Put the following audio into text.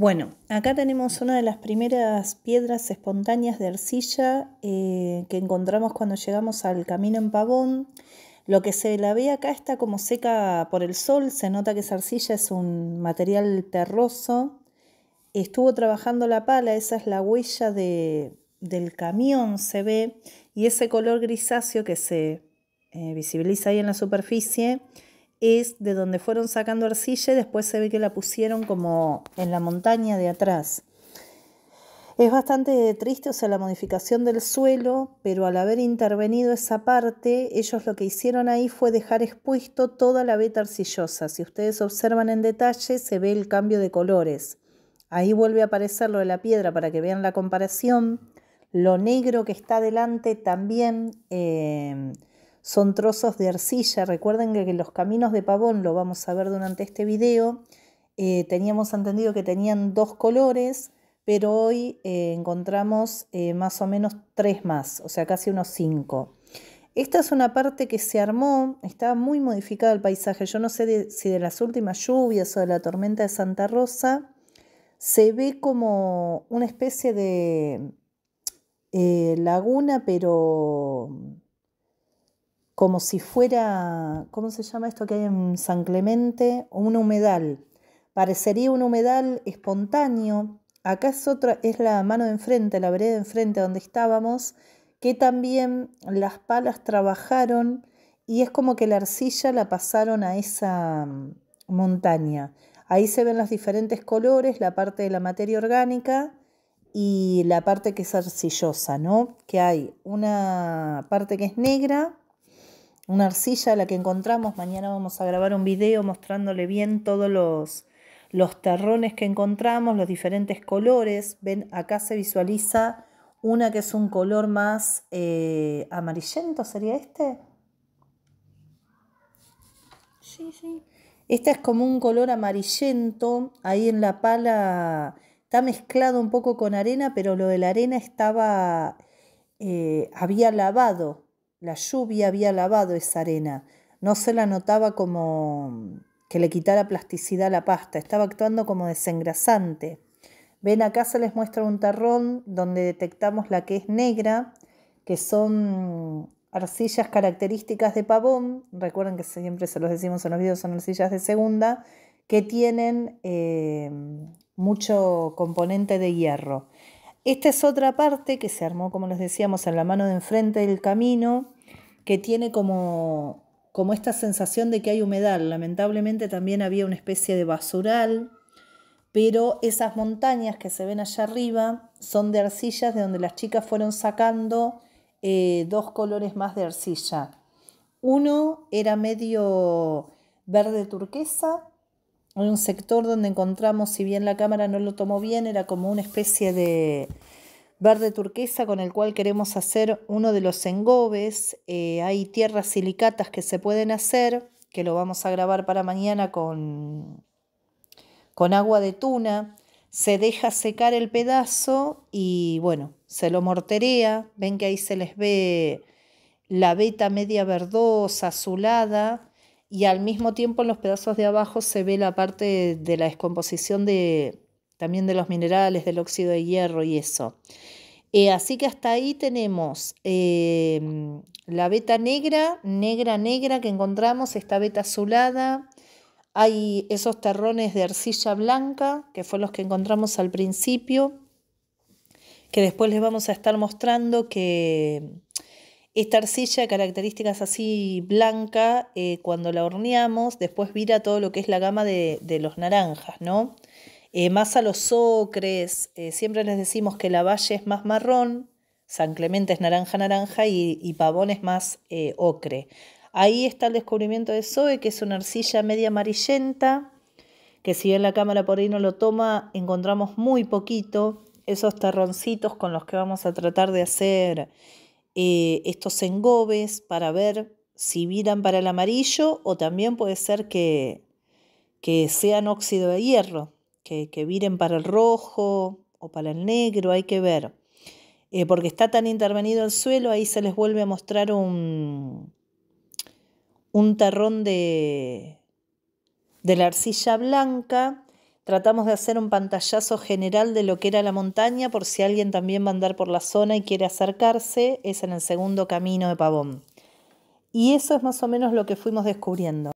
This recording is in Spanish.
Bueno, acá tenemos una de las primeras piedras espontáneas de arcilla eh, que encontramos cuando llegamos al camino en Pavón. Lo que se la ve acá está como seca por el sol, se nota que esa arcilla es un material terroso. Estuvo trabajando la pala, esa es la huella del camión, se ve, y ese color grisáceo que se eh, visibiliza ahí en la superficie es de donde fueron sacando arcilla y después se ve que la pusieron como en la montaña de atrás. Es bastante triste, o sea, la modificación del suelo, pero al haber intervenido esa parte, ellos lo que hicieron ahí fue dejar expuesto toda la veta arcillosa. Si ustedes observan en detalle, se ve el cambio de colores. Ahí vuelve a aparecer lo de la piedra para que vean la comparación. Lo negro que está delante también eh, son trozos de arcilla. Recuerden que los caminos de pavón, lo vamos a ver durante este video, eh, teníamos entendido que tenían dos colores, pero hoy eh, encontramos eh, más o menos tres más, o sea, casi unos cinco. Esta es una parte que se armó, está muy modificado el paisaje. Yo no sé si de las últimas lluvias o de la tormenta de Santa Rosa se ve como una especie de laguna, pero como si fuera, ¿cómo se llama esto que hay en San Clemente? Un humedal. Parecería un humedal espontáneo. Acá es otra, es la mano de enfrente, la vereda de enfrente donde estábamos, que también las palas trabajaron y es como que la arcilla la pasaron a esa mm, montaña. Ahí se ven los diferentes colores, la parte de la materia orgánica y la parte que es arcillosa, ¿no? Que hay una parte que es negra una arcilla la que encontramos. Mañana vamos a grabar un video mostrándole bien todos los, los terrones que encontramos, los diferentes colores. Ven, acá se visualiza una que es un color más eh, amarillento, ¿sería este? Sí, sí. Esta es como un color amarillento, ahí en la pala está mezclado un poco con arena, pero lo de la arena estaba, eh, había lavado la lluvia había lavado esa arena. No se la notaba como que le quitara plasticidad a la pasta. Estaba actuando como desengrasante. Ven acá se les muestra un tarrón donde detectamos la que es negra, que son arcillas características de pavón. Recuerden que siempre se los decimos en los videos, son arcillas de segunda, que tienen eh, mucho componente de hierro. Esta es otra parte que se armó, como les decíamos, en la mano de enfrente del camino, que tiene como, como esta sensación de que hay humedad. Lamentablemente también había una especie de basural, pero esas montañas que se ven allá arriba son de arcillas de donde las chicas fueron sacando eh, dos colores más de arcilla. Uno era medio verde turquesa hay un sector donde encontramos, si bien la cámara no lo tomó bien, era como una especie de verde turquesa con el cual queremos hacer uno de los engobes. Eh, hay tierras silicatas que se pueden hacer, que lo vamos a grabar para mañana con, con agua de tuna. Se deja secar el pedazo y bueno, se lo morterea. Ven que ahí se les ve la veta media verdosa, azulada y al mismo tiempo en los pedazos de abajo se ve la parte de, la descomposición de, también de los minerales, del óxido de hierro y eso. Eh, así que hasta ahí tenemos eh, la beta negra, negra, negra que encontramos, esta beta azulada. Hay esos terrones de arcilla blanca, que fueron los que encontramos al principio, que después les vamos a estar mostrando que, esta arcilla de características así blanca, eh, cuando la horneamos, después vira todo lo que es la gama de, los naranjas, ¿no? Eh, más a los ocres, eh, siempre les decimos que la valle es más marrón, San Clemente es naranja naranja y, y pavón es más ocre. Ahí está el descubrimiento de Zoe, que es una arcilla media amarillenta, que si bien la cámara por ahí no lo toma, encontramos muy poquito esos terroncitos con los que vamos a tratar de hacer eh, estos engobes para ver si viran para el amarillo o también puede ser que, que sean óxido de hierro, que, que, viren para el rojo o para el negro, hay que ver. Eh, porque está tan intervenido el suelo, ahí se les vuelve a mostrar un, un terrón de la arcilla blanca Tratamos de hacer un pantallazo general de lo que era la montaña por si alguien también va a andar por la zona y quiere acercarse. Es en el segundo camino de Pavón. Y eso es más o menos lo que fuimos descubriendo.